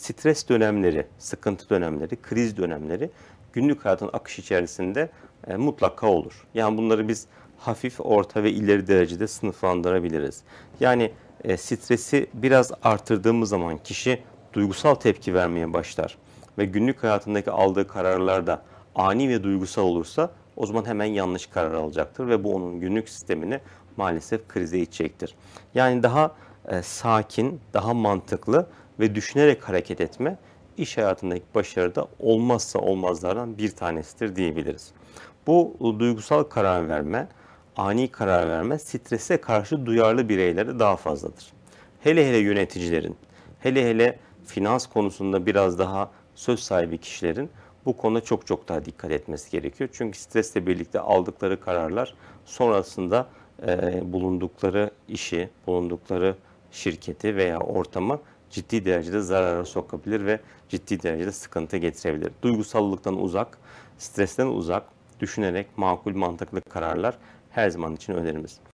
stres dönemleri, sıkıntı dönemleri, kriz dönemleri günlük hayatın akış içerisinde e, mutlaka olur. Yani bunları biz hafif, orta ve ileri derecede sınıflandırabiliriz. Yani e, stresi biraz artırdığımız zaman kişi duygusal tepki vermeye başlar ve günlük hayatındaki aldığı kararlar da ani ve duygusal olursa o zaman hemen yanlış karar alacaktır ve bu onun günlük sistemini maalesef krize itecektir. Yani daha e, sakin, daha mantıklı ve düşünerek hareket etme iş hayatındaki başarıda olmazsa olmazlardan bir tanesidir diyebiliriz. Bu duygusal karar verme, ani karar verme strese karşı duyarlı bireylere daha fazladır. Hele hele yöneticilerin, hele hele finans konusunda biraz daha söz sahibi kişilerin bu konuda çok çok daha dikkat etmesi gerekiyor. Çünkü stresle birlikte aldıkları kararlar sonrasında e, bulundukları işi, bulundukları şirketi veya ortama ciddi derecede zarara sokabilir ve ciddi derecede sıkıntı getirebilir. Duygusallıktan uzak, stresten uzak, düşünerek makul mantıklı kararlar her zaman için önerimiz.